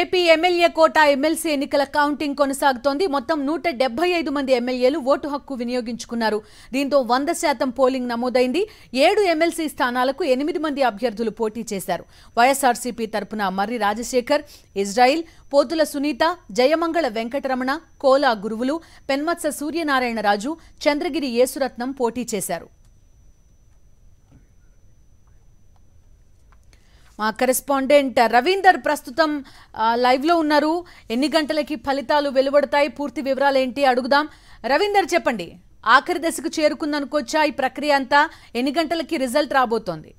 AP MLA quota MLC ఎన్నికల counting కొనసాగుతోంది మొత్తం నూట డెబ్బై ఐదు మంది ఎమ్మెల్యేలు ఓటు హక్కు వినియోగించుకున్నారు దీంతో వంద శాతం పోలింగ్ నమోదైంది ఏడు ఎమ్మెల్సీ స్థానాలకు ఎనిమిది మంది అభ్యర్థులు పోటీ చేశారు వైఎస్ఆర్సీపీ తరపున మర్రి రాజశేఖర్ ఇజ్రాయిల్ పోతుల సునీత జయమంగళ వెంకటరమణ కోలా గురువులు పెన్మత్స సూర్యనారాయణరాజు చంద్రగిరి యేసురత్నం పోటీ చేశారు మా కరెస్పాండెంట్ రవీందర్ ప్రస్తుతం లైవ్లో ఉన్నారు ఎన్ని గంటలకి ఫలితాలు వెలువడతాయి పూర్తి వివరాలు ఏంటి అడుగుదాం రవీందర్ చెప్పండి ఆఖరి దశకు చేరుకుందనుకోవచ్చా ఈ ప్రక్రియ అంతా ఎన్ని గంటలకి రిజల్ట్ రాబోతోంది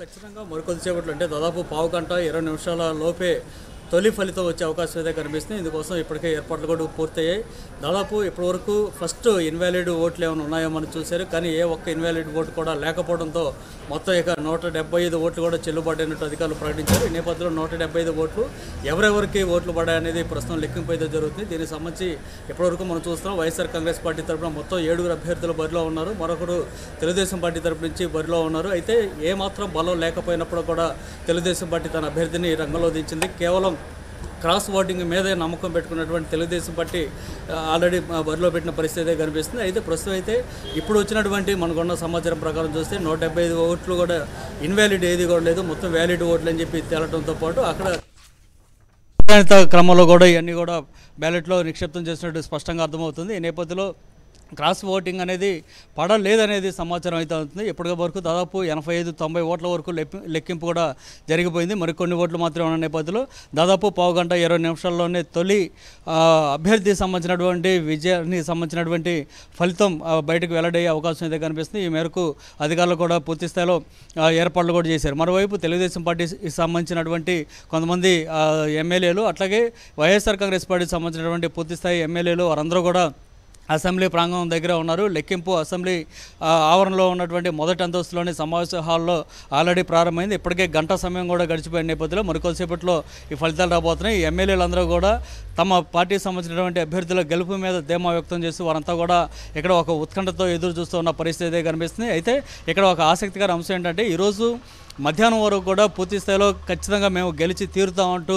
ఖచ్చితంగా మరికొద్దిసేపట్లో అంటే దాదాపు పావు గంట ఇరవై నిమిషాల లోపే తొలి ఫలితం వచ్చే అవకాశం అయితే కనిపిస్తుంది ఇందుకోసం ఇప్పటికే ఏర్పాట్లు కూడా పూర్తయ్యాయి దాదాపు ఇప్పటివరకు ఫస్ట్ ఇన్వాలిడ్ ఓట్లు ఏమైనా ఉన్నాయో మనం చూశారు కానీ ఏ ఒక్క ఇన్వాలిడ్ ఓటు కూడా లేకపోవడంతో మొత్తం ఇక నూట ఐదు ఓట్లు కూడా చెల్లుబాటు అయినట్టు అధికారులు ప్రకటించారు ఈ నేపథ్యంలో నూట ఐదు ఓట్లు ఎవరెవరికి ఓట్లు పడాయనేది ప్రస్తుతం లెక్కింపు అయితే జరుగుతుంది దీనికి సంబంధించి ఇప్పటివరకు మనం చూస్తున్నాం వైఎస్ఆర్ కాంగ్రెస్ పార్టీ తరఫున మొత్తం ఏడుగురు అభ్యర్థులు బరిలో ఉన్నారు మరొకరు తెలుగుదేశం పార్టీ తరఫు నుంచి బరిలో ఉన్నారు అయితే ఏమాత్రం బలం లేకపోయినప్పుడు కూడా తెలుగుదేశం పార్టీ తన అభ్యర్థిని రంగంలో దించింది కేవలం క్రాస్ ఓటింగ్ మీదే నమ్మకం పెట్టుకున్నటువంటి తెలుగుదేశం పార్టీ ఆల్రెడీ బరిలో పెట్టిన పరిస్థితి కనిపిస్తుంది అయితే ప్రస్తుతం అయితే ఇప్పుడు వచ్చినటువంటి మనకున్న సమాచారం ప్రకారం చూస్తే నూట డెబ్బై ఐదు ఓట్లు కూడా ఇన్వాలిడ్ ఏది కూడా లేదు మొత్తం వ్యాలిడ్ ఓట్లు అని చెప్పి తేలటంతో పాటు అక్కడ క్రమంలో కూడా ఇవన్నీ కూడా బ్యాలెట్లో నిక్షిప్తం చేసినట్టు స్పష్టంగా అర్థమవుతుంది ఈ నేపథ్యంలో క్రాస్ ఓటింగ్ అనేది పడలేదనేది సమాచారం అయితే అవుతుంది ఇప్పటి వరకు దాదాపు ఎనభై ఐదు తొంభై ఓట్ల వరకు లెక్కింపు కూడా జరిగిపోయింది మరికొన్ని ఓట్లు మాత్రమే ఉన్న నేపథ్యంలో దాదాపు పావు గంట ఇరవై నిమిషాల్లోనే తొలి అభ్యర్థికి సంబంధించినటువంటి విజయానికి సంబంధించినటువంటి ఫలితం బయటకు వెల్లడయ్యే అవకాశం అయితే కనిపిస్తుంది ఈ మేరకు అధికారులు కూడా పూర్తి స్థాయిలో ఏర్పాట్లు కూడా చేశారు మరోవైపు తెలుగుదేశం పార్టీకి సంబంధించినటువంటి కొంతమంది ఎమ్మెల్యేలు అట్లాగే వైఎస్ఆర్ కాంగ్రెస్ పార్టీకి సంబంధించినటువంటి పూర్తిస్థాయి ఎమ్మెల్యేలు వారందరూ కూడా అసెంబ్లీ ప్రాంగణం దగ్గర ఉన్నారు లెక్కింపు అసెంబ్లీ ఆవరణలో ఉన్నటువంటి మొదటి అంతస్తులోని సమావేశ హాల్లో ఆల్రెడీ ప్రారంభమైంది ఇప్పటికే గంట సమయం కూడా గడిచిపోయిన నేపథ్యంలో మరికొద్దిసేపట్లో ఈ ఫలితాలు రాబోతున్నాయి ఎమ్మెల్యేలందరూ కూడా తమ పార్టీకి సంబంధించినటువంటి అభ్యర్థుల గెలుపు మీద ధీమా వ్యక్తం చేసి వారంతా కూడా ఇక్కడ ఒక ఉత్కంఠతో ఎదురు చూస్తూ ఉన్న పరిస్థితి కనిపిస్తుంది అయితే ఇక్కడ ఒక ఆసక్తికర అంశం ఏంటంటే ఈరోజు మధ్యాహ్నం వరకు కూడా పూర్తి స్థాయిలో ఖచ్చితంగా మేము గెలిచి తీరుతామంటూ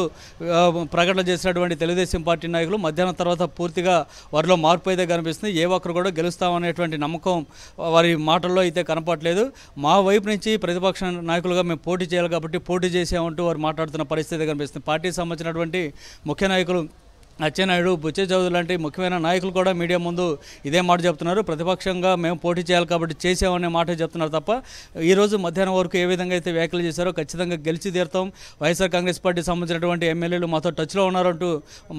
ప్రకటన చేసినటువంటి తెలుగుదేశం పార్టీ నాయకులు మధ్యాహ్నం తర్వాత పూర్తిగా వారిలో మార్పు అయితే కనిపిస్తుంది ఏ ఒక్కరు కూడా గెలుస్తామనేటువంటి నమ్మకం వారి మాటల్లో అయితే కనపడలేదు మా వైపు నుంచి ప్రతిపక్ష నాయకులుగా మేము పోటీ చేయాలి కాబట్టి పోటీ చేసామంటూ వారు మాట్లాడుతున్న పరిస్థితి కనిపిస్తుంది పార్టీకి సంబంధించినటువంటి ముఖ్య నాయకులు అచ్చెన్నాయుడు బుచ్చ చౌదరి లాంటి ముఖ్యమైన నాయకులు కూడా మీడియా ముందు ఇదే మాట చెప్తున్నారు ప్రతిపక్షంగా మేము పోటీ చేయాలి కాబట్టి చేసామనే మాట చెప్తున్నారు తప్ప ఈరోజు మధ్యాహ్నం వరకు ఏ విధంగా అయితే వ్యాఖ్యలు చేశారో ఖచ్చితంగా గెలిచి తీరుతాం వైఎస్ఆర్ కాంగ్రెస్ పార్టీ సంబంధించినటువంటి ఎమ్మెల్యేలు మాతో టచ్లో ఉన్నారంటూ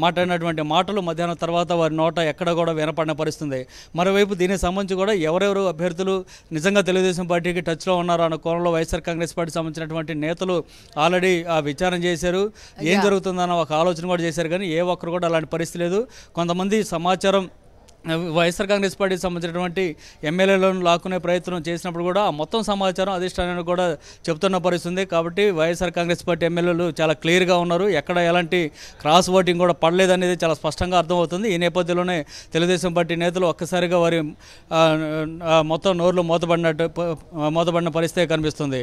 మాట్లాడినటువంటి మాటలు మధ్యాహ్నం తర్వాత వారి నోట ఎక్కడ కూడా వినపడిన పరిస్థితుంది మరోవైపు దీనికి సంబంధించి కూడా ఎవరెవరు అభ్యర్థులు నిజంగా తెలుగుదేశం పార్టీకి టచ్లో ఉన్నారో అన్న కోణంలో వైఎస్ఆర్ కాంగ్రెస్ పార్టీ సంబంధించినటువంటి నేతలు ఆల్రెడీ ఆ విచారం చేశారు ఏం జరుగుతుందన్న ఒక ఆలోచన కూడా చేశారు కానీ ఏ ఒక్కరు కూడా అలాంటి పరిస్థితి లేదు కొంతమంది సమాచారం వైఎస్ఆర్ కాంగ్రెస్ పార్టీకి సంబంధించినటువంటి ఎమ్మెల్యేలను లాక్కునే ప్రయత్నం చేసినప్పుడు కూడా మొత్తం సమాచారం అధిష్టానానికి కూడా చెబుతున్న పరిస్థితుంది కాబట్టి వైఎస్ఆర్ కాంగ్రెస్ పార్టీ ఎమ్మెల్యేలు చాలా క్లియర్గా ఉన్నారు ఎక్కడ ఎలాంటి క్రాస్ ఓటింగ్ కూడా పడలేదనేది చాలా స్పష్టంగా అర్థమవుతుంది ఈ నేపథ్యంలోనే తెలుగుదేశం పార్టీ నేతలు ఒక్కసారిగా వారి మొత్తం నోర్లు మూతబడినట్టు మూతబడిన పరిస్థితి కనిపిస్తుంది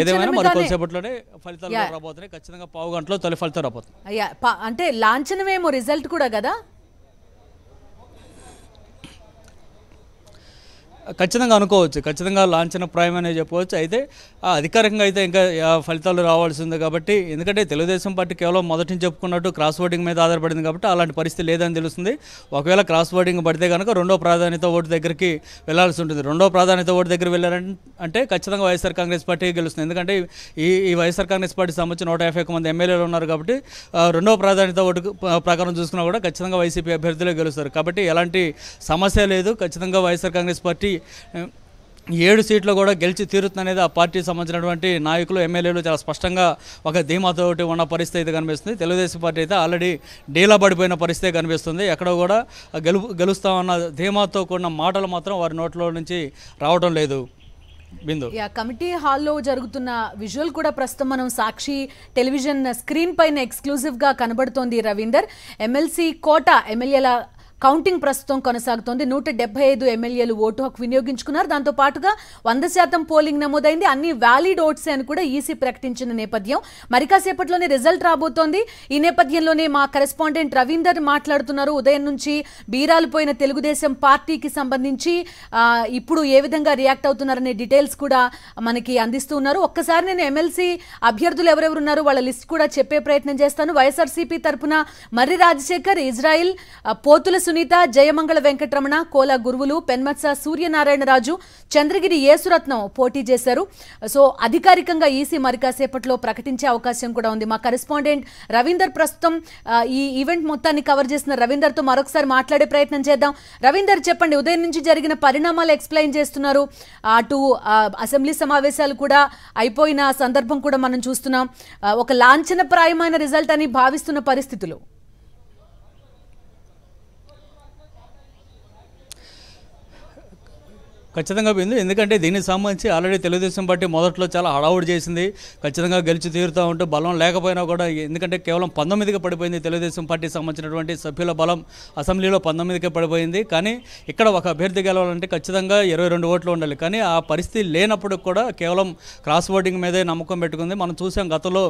ఏదేమైనా మరి కొద్దిసేపట్లోనే ఫలితాలు రాబోతున్నాయి ఖచ్చితంగా పావు గంటలో తొలి ఫలితాలు రాబోతున్నాయి అంటే లాంఛనమేమో రిజల్ట్ కూడా కదా ఖచ్చితంగా అనుకోవచ్చు ఖచ్చితంగా లాంఛన ప్రాయం అనే చెప్పవచ్చు అయితే అధికారికంగా అయితే ఇంకా ఫలితాలు రావాల్సి ఉంది కాబట్టి ఎందుకంటే తెలుగుదేశం పార్టీ కేవలం మొదటి చెప్పుకున్నట్టు క్రాస్ ఓటింగ్ మీద ఆధారపడింది కాబట్టి అలాంటి పరిస్థితి లేదని తెలుస్తుంది ఒకవేళ క్రాస్ ఓటింగ్ పడితే కనుక రెండో ప్రాధాన్యత ఓటు దగ్గరికి వెళ్లాల్సి ఉంటుంది రెండో ప్రాధాన్యత ఓటు దగ్గర వెళ్ళారంటే ఖచ్చితంగా వైఎస్ఆర్ కాంగ్రెస్ పార్టీ గెలుస్తుంది ఎందుకంటే ఈ ఈ వైఎస్ఆర్ కాంగ్రెస్ పార్టీ సంబంధించి నూట యాభై మంది ఎమ్మెల్యేలు ఉన్నారు కాబట్టి రెండో ప్రాధాన్యత ఓటు ప్రకారం చూసుకున్నా కూడా ఖచ్చితంగా వైసీపీ అభ్యర్థులే గెలుస్తారు కాబట్టి ఎలాంటి సమస్య లేదు ఖచ్చితంగా వైఎస్ఆర్ కాంగ్రెస్ పార్టీ ఏడు సీట్లు కూడా గెలిచి తీరుతుందనేది ఆ పార్టీకి సంబంధించినటువంటి నాయకులు ఎమ్మెల్యేలు చాలా స్పష్టంగా ఒక ధీమాతో ఉన్న పరిస్థితి కనిపిస్తుంది తెలుగుదేశం పార్టీ అయితే ఆల్రెడీ డీలా పడిపోయిన పరిస్థితి కనిపిస్తుంది ఎక్కడ కూడా గెలు గెలుస్తామన్న ధీమాతో కూడిన మాటలు మాత్రం వారి నోట్లో నుంచి రావడం లేదు బిందు కమిటీ హాల్లో జరుగుతున్న విజువల్ కూడా ప్రస్తుతం మనం సాక్షి టెలివిజన్ స్క్రీన్ పైన ఎక్స్క్లూజివ్గా కనబడుతోంది రవీందర్ ఎమ్మెల్సీ కోట ఎమ్మెల్యేల కౌంటింగ్ ప్రస్తుతం కొనసాగుతోంది నూట డెబ్బై ఐదు ఎమ్మెల్యేలు ఓటు హక్కు వినియోగించుకున్నారు దాంతో పాటుగా వంద శాతం పోలింగ్ నమోదైంది అన్ని వ్యాలిడ్ ఓట్స్ అని కూడా ఈసీ ప్రకటించిన నేపథ్యం మరి కాసేపట్లోనే రిజల్ట్ రాబోతోంది ఈ నేపథ్యంలోనే మా కరెస్పాండెంట్ రవీందర్ మాట్లాడుతున్నారు ఉదయం నుంచి బీరాలు పోయిన తెలుగుదేశం పార్టీకి సంబంధించి ఇప్పుడు ఏ విధంగా రియాక్ట్ అవుతున్నారనే డీటెయిల్స్ కూడా మనకి అందిస్తూ ఉన్నారు ఒక్కసారి నేను ఎమ్మెల్సీ అభ్యర్థులు ఎవరెవరు ఉన్నారు వాళ్ళ లిస్ట్ కూడా చెప్పే ప్రయత్నం చేస్తాను వైఎస్ఆర్సీపీ తరఫున మర్రి రాజశేఖర్ ఇజ్రాయిల్ పోతుల సునీత జయమంగళ వెంకటరమణ కోల గురువులు పెన్మత్స సూర్యనారాయణరాజు చంద్రగిరి యేసురత్నం పోటీ చేశారు సో అధికారికంగా ఈసీ మరి కాసేపట్లో ప్రకటించే అవకాశం కూడా ఉంది మా కరెస్పాండెంట్ రవీందర్ ప్రస్తుతం ఈ ఈవెంట్ మొత్తాన్ని కవర్ చేసిన రవీందర్తో మరొకసారి మాట్లాడే ప్రయత్నం చేద్దాం రవీందర్ చెప్పండి ఉదయం నుంచి జరిగిన పరిణామాలు ఎక్స్ప్లెయిన్ చేస్తున్నారు అటు అసెంబ్లీ సమావేశాలు కూడా అయిపోయిన సందర్భం కూడా మనం చూస్తున్నాం ఒక లాంఛనప్రాయమైన రిజల్ట్ అని భావిస్తున్న పరిస్థితులు ఖచ్చితంగా పోయింది ఎందుకంటే దీనికి సంబంధించి ఆల్రెడీ తెలుగుదేశం పార్టీ మొదట్లో చాలా హడావుడి చేసింది ఖచ్చితంగా గెలిచి తీరుతూ ఉంటూ బలం లేకపోయినా కూడా ఎందుకంటే కేవలం పంతొమ్మిదికి పడిపోయింది తెలుగుదేశం పార్టీకి సంబంధించినటువంటి సభ్యుల బలం అసెంబ్లీలో పంతొమ్మిదికి పడిపోయింది కానీ ఇక్కడ ఒక అభ్యర్థి గెలవాలంటే ఖచ్చితంగా ఇరవై రెండు ఓట్లు ఉండాలి కానీ ఆ పరిస్థితి లేనప్పుడు కూడా కేవలం క్రాస్ ఓటింగ్ మీదే నమ్మకం పెట్టుకుంది మనం చూసాం గతంలో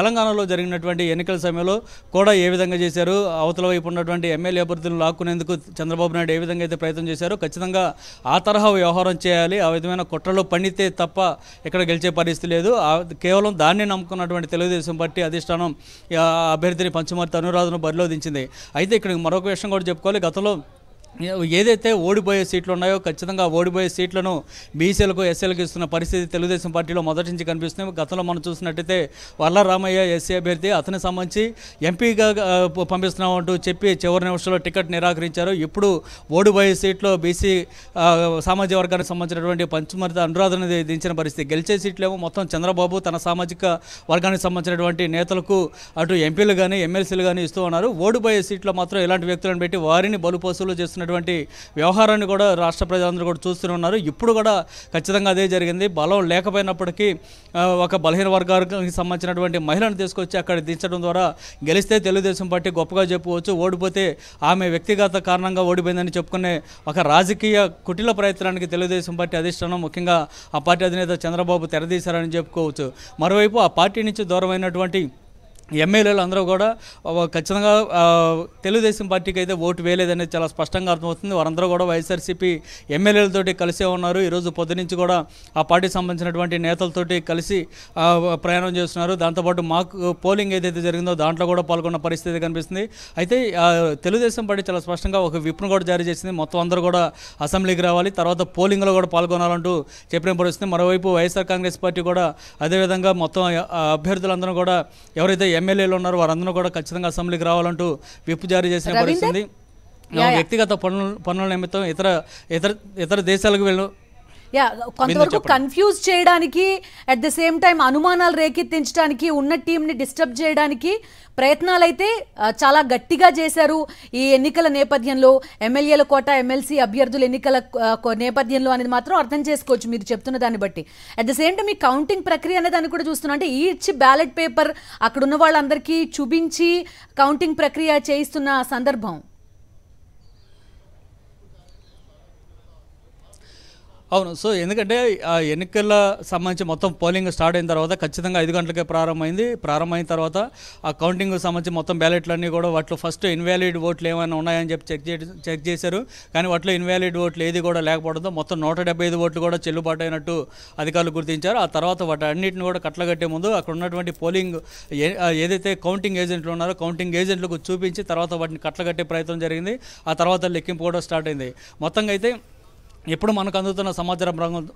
తెలంగాణలో జరిగినటువంటి ఎన్నికల సమయంలో కూడా ఏ విధంగా చేశారు అవతల వైపు ఉన్నటువంటి ఎమ్మెల్యే అభ్యర్థులను లాక్కునేందుకు చంద్రబాబు నాయుడు ఏ విధంగా అయితే ప్రయత్నం చేశారో ఖచ్చితంగా ఆ తరహా వ్యవహారం చేయాలి ఆ విధమైన కుట్రలు పండితే తప్ప ఎక్కడ గెలిచే పరిస్థితి లేదు కేవలం దాన్ని నమ్ముకున్నటువంటి తెలుగుదేశం పార్టీ అధిష్టానం అభ్యర్థిని పంచమర్తి అనురాధను బరిలో దించింది అయితే ఇక్కడ మరొక విషయం కూడా చెప్పుకోవాలి గతంలో ఏదైతే ఓడిపోయే సీట్లు ఉన్నాయో ఖచ్చితంగా ఓడిపోయే సీట్లను బీసీలకు ఎస్సీలకు ఇస్తున్న పరిస్థితి తెలుగుదేశం పార్టీలో మొదటి నుంచి కనిపిస్తున్నాయి గతంలో మనం చూసినట్టయితే వల్ల రామయ్య ఎస్సీ అభ్యర్థి అతని సంబంధించి ఎంపీగా పంపిస్తున్నామంటూ చెప్పి చివరి నిమిషంలో టికెట్ నిరాకరించారు ఇప్పుడు ఓడిపోయే సీట్లో బీసీ సామాజిక వర్గానికి సంబంధించినటువంటి పంచమరిత అనురాధన దించిన పరిస్థితి గెలిచే సీట్లేమో మొత్తం చంద్రబాబు తన సామాజిక వర్గానికి సంబంధించినటువంటి నేతలకు అటు ఎంపీలు కానీ ఎమ్మెల్సీలు కానీ ఇస్తూ ఉన్నారు ఓడిపోయే సీట్లో మాత్రం ఇలాంటి వ్యక్తులను పెట్టి వారిని బలుపోసులు చేస్తున్నారు చేసినటువంటి వ్యవహారాన్ని కూడా రాష్ట్ర ప్రజలందరూ కూడా చూస్తూనే ఉన్నారు ఇప్పుడు కూడా ఖచ్చితంగా అదే జరిగింది బలం లేకపోయినప్పటికీ ఒక బలహీన వర్గానికి సంబంధించినటువంటి మహిళను తీసుకొచ్చి అక్కడ దించడం ద్వారా గెలిస్తే తెలుగుదేశం పార్టీ గొప్పగా చెప్పుకోవచ్చు ఓడిపోతే ఆమె వ్యక్తిగత కారణంగా ఓడిపోయిందని చెప్పుకునే ఒక రాజకీయ కుటిల ప్రయత్నానికి తెలుగుదేశం పార్టీ అధిష్టానం ముఖ్యంగా ఆ పార్టీ అధినేత చంద్రబాబు తెరదీశారని చెప్పుకోవచ్చు మరోవైపు ఆ పార్టీ నుంచి దూరమైనటువంటి ఎమ్మెల్యేలు అందరూ కూడా ఖచ్చితంగా తెలుగుదేశం పార్టీకి అయితే ఓటు వేయలేదనేది చాలా స్పష్టంగా అర్థమవుతుంది వారందరూ కూడా వైఎస్ఆర్సీపీ ఎమ్మెల్యేలతోటి కలిసే ఉన్నారు ఈరోజు పొద్దు నుంచి కూడా ఆ పార్టీకి సంబంధించినటువంటి నేతలతోటి కలిసి ప్రయాణం చేస్తున్నారు దాంతోపాటు మాకు పోలింగ్ ఏదైతే జరిగిందో దాంట్లో కూడా పాల్గొన్న పరిస్థితి కనిపిస్తుంది అయితే తెలుగుదేశం పార్టీ చాలా స్పష్టంగా ఒక విప్ను కూడా జారీ చేసింది మొత్తం అందరూ కూడా అసెంబ్లీకి రావాలి తర్వాత పోలింగ్లో కూడా పాల్గొనాలంటూ చెప్పిన పరిస్థితి మరోవైపు వైఎస్ఆర్ కాంగ్రెస్ పార్టీ కూడా అదేవిధంగా మొత్తం అభ్యర్థులందరూ కూడా ఎవరైతే ఎమ్మెల్యేలు ఉన్నారు వారందరూ కూడా ఖచ్చితంగా అసెంబ్లీకి రావాలంటూ విప్పు జారీ చేసిన పరిస్థితి వ్యక్తిగత పనుల పనుల నిమిత్తం ఇతర ఇతర ఇతర దేశాలకు వెళ్ళు యా కొంతవరకు కన్ఫ్యూజ్ చేయడానికి అట్ ద సేమ్ టైం అనుమానాలు రేకెత్తించడానికి ఉన్న టీంని డిస్టర్బ్ చేయడానికి ప్రయత్నాలు అయితే చాలా గట్టిగా చేశారు ఈ ఎన్నికల నేపథ్యంలో ఎమ్మెల్యేల కోట ఎమ్మెల్సీ అభ్యర్థుల ఎన్నికల నేపథ్యంలో అనేది మాత్రం అర్థం చేసుకోవచ్చు మీరు చెప్తున్న దాన్ని బట్టి అట్ ద సేమ్ టైం ఈ కౌంటింగ్ ప్రక్రియ అనేది దాన్ని కూడా చూస్తున్నాం అంటే ఈచ్ బ్యాలెట్ పేపర్ అక్కడ ఉన్న వాళ్ళందరికీ చూపించి కౌంటింగ్ ప్రక్రియ చేయిస్తున్న సందర్భం అవును సో ఎందుకంటే ఆ ఎన్నికల సంబంధించి మొత్తం పోలింగ్ స్టార్ట్ అయిన తర్వాత ఖచ్చితంగా ఐదు గంటలకే ప్రారంభమైంది ప్రారంభమైన తర్వాత ఆ కౌంటింగ్ సంబంధించి మొత్తం బ్యాలెట్లన్నీ కూడా వాటిలో ఫస్ట్ ఇన్వాలిడ్ ఓట్లు ఏమైనా ఉన్నాయని చెప్పి చెక్ చెక్ చేశారు కానీ వాటిలో ఇన్వాలిడ్ ఓట్లు ఏది కూడా లేకపోవడంతో మొత్తం నూట ఐదు ఓట్లు కూడా చెల్లుబాటు అయినట్టు అధికారులు గుర్తించారు ఆ తర్వాత వాటి అన్నింటిని కూడా కట్టే ముందు అక్కడ ఉన్నటువంటి పోలింగ్ ఏదైతే కౌంటింగ్ ఏజెంట్లు ఉన్నారో కౌంటింగ్ ఏజెంట్లకు చూపించి తర్వాత వాటిని కట్టలగట్టే ప్రయత్నం జరిగింది ఆ తర్వాత లెక్కింపు కూడా స్టార్ట్ అయింది మొత్తంగా అయితే ఇప్పుడు మనకు అందుతున్న సమాచారం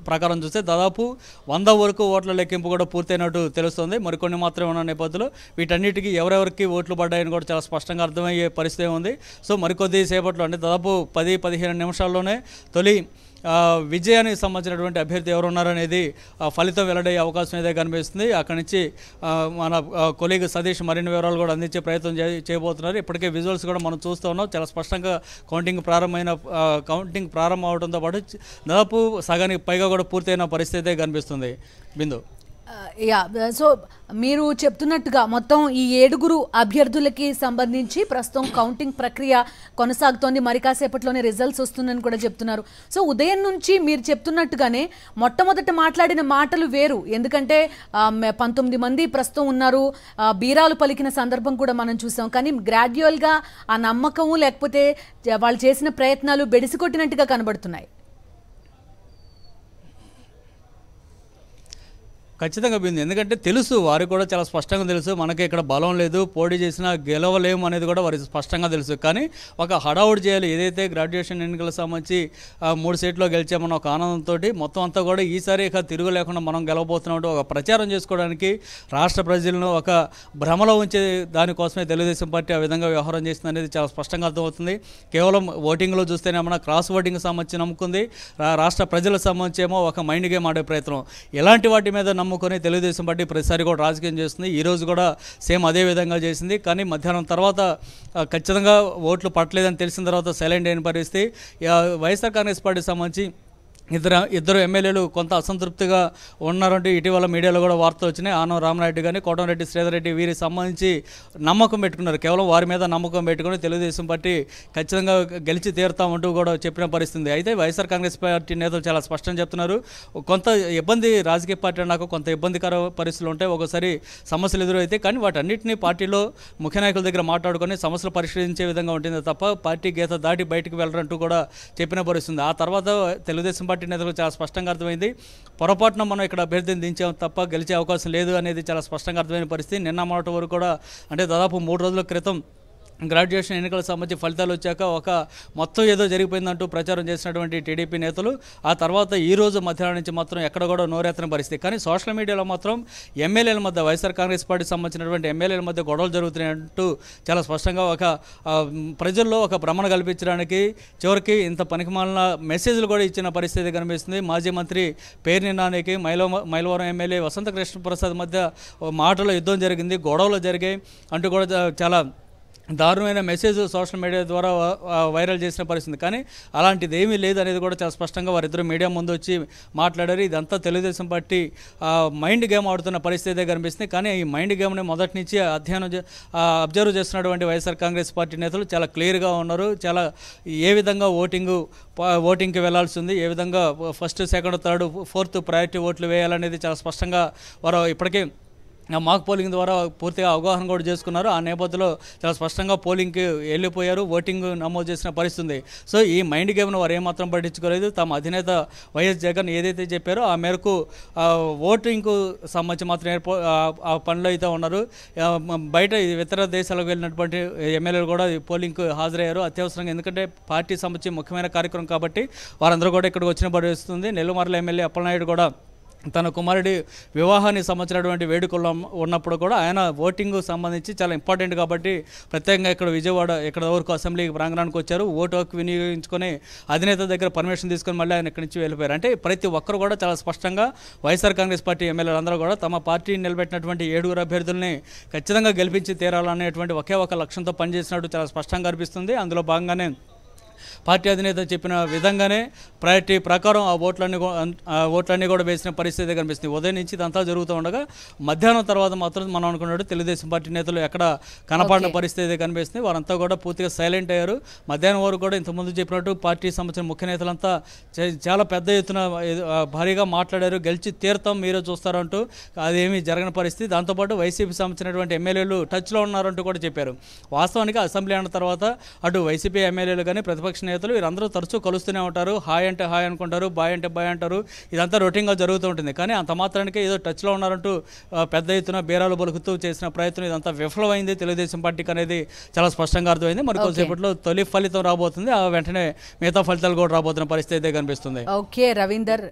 ప్రకారం చూస్తే దాదాపు వంద వరకు ఓట్ల లెక్కింపు కూడా పూర్తయినట్టు తెలుస్తుంది మరికొన్ని మాత్రమే ఉన్న నేపథ్యంలో వీటన్నిటికీ ఎవరెవరికి ఓట్లు పడ్డాయని కూడా చాలా స్పష్టంగా అర్థమయ్యే పరిస్థితి ఉంది సో మరికొద్ది సేపట్లో అంటే దాదాపు పది పదిహేను నిమిషాల్లోనే తొలి విజయానికి సంబంధించినటువంటి అభ్యర్థి ఉన్నారనేది ఫలితం వెల్లడయ్యే అవకాశం అయితే కనిపిస్తుంది అక్కడి నుంచి మన కొలీగ్ సతీష్ మరిన్ని వివరాలు కూడా అందించే ప్రయత్నం చేయబోతున్నారు ఇప్పటికే విజువల్స్ కూడా మనం చూస్తూ ఉన్నాం చాలా స్పష్టంగా కౌంటింగ్ ప్రారంభమైన కౌంటింగ్ ప్రారంభం అవడంతో పాటు దాదాపు సగానికి పైగా కూడా పూర్తయిన పరిస్థితి కనిపిస్తుంది Bindu yeah uh, so uh, మీరు చెప్తున్నట్టుగా మొత్తం ఈ ఏడుగురు అభ్యర్థులకి సంబంధించి ప్రస్తుతం కౌంటింగ్ ప్రక్రియ కొనసాగుతోంది మరి కాసేపట్లోనే రిజల్ట్స్ వస్తుందని కూడా చెప్తున్నారు సో ఉదయం నుంచి మీరు చెప్తున్నట్టుగానే మొట్టమొదట మాట్లాడిన మాటలు వేరు ఎందుకంటే um, పంతొమ్మిది మంది ప్రస్తుతం ఉన్నారు uh, బీరాలు పలికిన సందర్భం కూడా మనం చూసాం కానీ గ్రాడ్యువల్గా ఆ నమ్మకము లేకపోతే వాళ్ళు చేసిన ప్రయత్నాలు బెడిసి కొట్టినట్టుగా కనబడుతున్నాయి ఖచ్చితంగా బిందు ఎందుకంటే తెలుసు వారికి కూడా చాలా స్పష్టంగా తెలుసు మనకి ఇక్కడ బలం లేదు పోటీ చేసినా గెలవలేము అనేది కూడా వారికి స్పష్టంగా తెలుసు కానీ ఒక హడావుడి చేయాలి ఏదైతే గ్రాడ్యుయేషన్ ఎన్నికల సంబంధించి మూడు సీట్లో గెలిచామన్న ఒక ఆనందంతో మొత్తం అంతా కూడా ఈసారి ఇక తిరుగు లేకుండా మనం గెలవబోతున్నాం ఒక ప్రచారం చేసుకోవడానికి రాష్ట్ర ప్రజలను ఒక భ్రమలో ఉంచే దానికోసమే తెలుగుదేశం పార్టీ ఆ విధంగా వ్యవహారం చేసింది అనేది చాలా స్పష్టంగా అర్థమవుతుంది కేవలం ఓటింగ్లో చూస్తేనే మన క్రాస్ ఓటింగ్ సంబంధించి నమ్ముకుంది రాష్ట్ర ప్రజలకు సంబంధించి ఏమో ఒక మైండ్ గేమ్ ఆడే ప్రయత్నం ఎలాంటి వాటి మీద నమ్ముకొని తెలుగుదేశం పార్టీ ప్రతిసారి కూడా రాజకీయం చేస్తుంది ఈరోజు కూడా సేమ్ అదే విధంగా చేసింది కానీ మధ్యాహ్నం తర్వాత ఖచ్చితంగా ఓట్లు పట్టలేదని తెలిసిన తర్వాత సైలెంట్ అయిన పరిస్థితి వైఎస్ఆర్ కాంగ్రెస్ పార్టీ సంబంధించి ఇద్దరు ఇద్దరు ఎమ్మెల్యేలు కొంత అసంతృప్తిగా ఉన్నారంటే ఇటీవల మీడియాలో కూడా వార్తలు వచ్చినాయి ఆనం రామనాయుడు కానీ కోటంరెడ్డి శ్రీధర్రెడ్డి వీరికి సంబంధించి నమ్మకం పెట్టుకున్నారు కేవలం వారి మీద నమ్మకం పెట్టుకుని తెలుగుదేశం పార్టీ ఖచ్చితంగా గెలిచి తీరుతామంటూ కూడా చెప్పిన పరిస్థితి అయితే వైఎస్ఆర్ కాంగ్రెస్ పార్టీ నేతలు చాలా స్పష్టం చెప్తున్నారు కొంత ఇబ్బంది రాజకీయ పార్టీ నాకు కొంత ఇబ్బందికర పరిస్థితులు ఉంటాయి ఒకసారి సమస్యలు ఎదురైతే కానీ వాటన్నింటినీ పార్టీలో ముఖ్య నాయకుల దగ్గర మాట్లాడుకొని సమస్యలు పరిష్కరించే విధంగా ఉంటుంది తప్ప పార్టీ గీత దాటి బయటకు వెళ్ళరంటూ కూడా చెప్పిన పరిస్థితుంది ఆ తర్వాత తెలుగుదేశం పార్టీ పార్టీ నేతలకు చాలా స్పష్టంగా అర్థమైంది పొరపాటున మనం ఇక్కడ అభ్యర్థిని దించాం తప్ప గెలిచే అవకాశం లేదు అనేది చాలా స్పష్టంగా అర్థమైన పరిస్థితి నిన్న మొన్నటి వరకు కూడా అంటే దాదాపు మూడు రోజుల క్రితం గ్రాడ్యుయేషన్ ఎన్నికల సంబంధించి ఫలితాలు వచ్చాక ఒక మొత్తం ఏదో జరిగిపోయిందంటూ ప్రచారం చేసినటువంటి టీడీపీ నేతలు ఆ తర్వాత ఈ రోజు మధ్యాహ్నం నుంచి మాత్రం ఎక్కడ కూడా నోరెత్తని పరిస్థితి కానీ సోషల్ మీడియాలో మాత్రం ఎమ్మెల్యేల మధ్య వైఎస్ఆర్ కాంగ్రెస్ పార్టీకి సంబంధించినటువంటి ఎమ్మెల్యేల మధ్య గొడవలు జరుగుతున్నాయంటూ చాలా స్పష్టంగా ఒక ప్రజల్లో ఒక భ్రమణ కల్పించడానికి చివరికి ఇంత పనికిమాలిన మెసేజ్లు కూడా ఇచ్చిన పరిస్థితి కనిపిస్తుంది మాజీ మంత్రి పేర్ని నానికి మైలో మైలవరం ఎమ్మెల్యే వసంత కృష్ణప్రసాద్ మధ్య మాటల యుద్ధం జరిగింది గొడవలు జరిగాయి అంటూ కూడా చాలా దారుణమైన మెసేజ్ సోషల్ మీడియా ద్వారా వైరల్ చేసిన పరిస్థితి కానీ అలాంటిది ఏమీ లేదు అనేది కూడా చాలా స్పష్టంగా వారిద్దరు మీడియా ముందు వచ్చి మాట్లాడారు ఇదంతా తెలుగుదేశం పార్టీ మైండ్ గేమ్ ఆడుతున్న పరిస్థితి కనిపిస్తుంది కానీ ఈ మైండ్ గేమ్ని మొదటి నుంచి అధ్యయనం అబ్జర్వ్ చేస్తున్నటువంటి వైఎస్ఆర్ కాంగ్రెస్ పార్టీ నేతలు చాలా క్లియర్గా ఉన్నారు చాలా ఏ విధంగా ఓటింగ్ ఓటింగ్కి వెళ్లాల్సి ఉంది ఏ విధంగా first second third fourth priority ఓట్లు వేయాలనేది చాలా స్పష్టంగా వారు ఇప్పటికే మాక్ పోలింగ్ ద్వారా పూర్తిగా అవగాహన కూడా చేసుకున్నారు ఆ నేపథ్యంలో చాలా స్పష్టంగా పోలింగ్కి వెళ్ళిపోయారు ఓటింగ్ నమోదు చేసిన పరిస్థితి ఉంది సో ఈ మైండ్ గేమ్ను వారు ఏమాత్రం పట్టించుకోలేదు తమ అధినేత వైఎస్ జగన్ ఏదైతే చెప్పారో ఆ మేరకు ఓటింగ్కు సంబంధించి మాత్రం ఏర్పో ఆ పనులు అయితే ఉన్నారు బయట ఇతర దేశాలకు వెళ్ళినటువంటి ఎమ్మెల్యేలు కూడా పోలింగ్కు హాజరయ్యారు అత్యవసరంగా ఎందుకంటే పార్టీ సంబంధించి ముఖ్యమైన కార్యక్రమం కాబట్టి వారందరూ కూడా ఇక్కడికి వచ్చిన పరిస్థితుంది నెల్లూరు ఎమ్మెల్యే అప్పలనాయుడు కూడా తన కుమారుడి వివాహాన్ని సంబంధించినటువంటి వేడుకల్లో ఉన్నప్పుడు కూడా ఆయన ఓటింగ్ సంబంధించి చాలా ఇంపార్టెంట్ కాబట్టి ప్రత్యేకంగా ఇక్కడ విజయవాడ ఇక్కడ వరకు అసెంబ్లీ ప్రాంగణానికి వచ్చారు ఓటు హక్కు వినియోగించుకొని అధినేత దగ్గర పర్మిషన్ తీసుకొని మళ్ళీ ఆయన ఇక్కడి నుంచి వెళ్ళిపోయారు అంటే ప్రతి ఒక్కరు కూడా చాలా స్పష్టంగా వైఎస్ఆర్ కాంగ్రెస్ పార్టీ ఎమ్మెల్యేలు అందరూ కూడా తమ పార్టీని నిలబెట్టినటువంటి ఏడుగురు అభ్యర్థుల్ని ఖచ్చితంగా గెలిపించి తీరాలనేటువంటి ఒకే ఒక లక్ష్యంతో పనిచేసినట్టు చాలా స్పష్టంగా అనిపిస్తుంది అందులో భాగంగానే పార్టీ అధినేత చెప్పిన విధంగానే ప్రయారిటీ ప్రకారం ఆ ఓట్లన్నీ ఓట్లన్నీ కూడా వేసిన పరిస్థితి కనిపిస్తుంది ఉదయం నుంచి ఇదంతా జరుగుతూ ఉండగా మధ్యాహ్నం తర్వాత మాత్రం మనం అనుకున్నట్టు తెలుగుదేశం పార్టీ నేతలు ఎక్కడ కనపడిన పరిస్థితి కనిపిస్తుంది వారంతా కూడా పూర్తిగా సైలెంట్ అయ్యారు మధ్యాహ్నం వరకు కూడా ఇంతకుముందు చెప్పినట్టు పార్టీ సంబంధించిన ముఖ్య నేతలంతా చాలా పెద్ద ఎత్తున భారీగా మాట్లాడారు గెలిచి తీర్థం మీరే చూస్తారంటూ అదేమీ జరగని పరిస్థితి దాంతోపాటు వైసీపీ సంబంధించినటువంటి ఎమ్మెల్యేలు టచ్లో ఉన్నారంటూ కూడా చెప్పారు వాస్తవానికి అసెంబ్లీ అయిన తర్వాత అటు వైసీపీ ఎమ్మెల్యేలు కానీ ప్రతిపక్ష ప్రతిపక్ష నేతలు వీరందరూ తరచూ కలుస్తూనే ఉంటారు హాయ్ అంటే హాయ్ అనుకుంటారు బాయ్ అంటే బాయ్ అంటారు ఇదంతా రొటీన్గా జరుగుతూ ఉంటుంది కానీ అంత మాత్రానికే ఏదో టచ్లో ఉన్నారంటూ పెద్ద ఎత్తున బేరాలు బలుకుతూ చేసిన ప్రయత్నం ఇదంతా విఫలమైంది తెలుగుదేశం పార్టీకి అనేది చాలా స్పష్టంగా అర్థమైంది మరి కొద్దిసేపట్లో తొలి ఫలితం రాబోతుంది ఆ వెంటనే మిగతా ఫలితాలు కూడా రాబోతున్న పరిస్థితి అయితే కనిపిస్తుంది ఓకే రవీందర్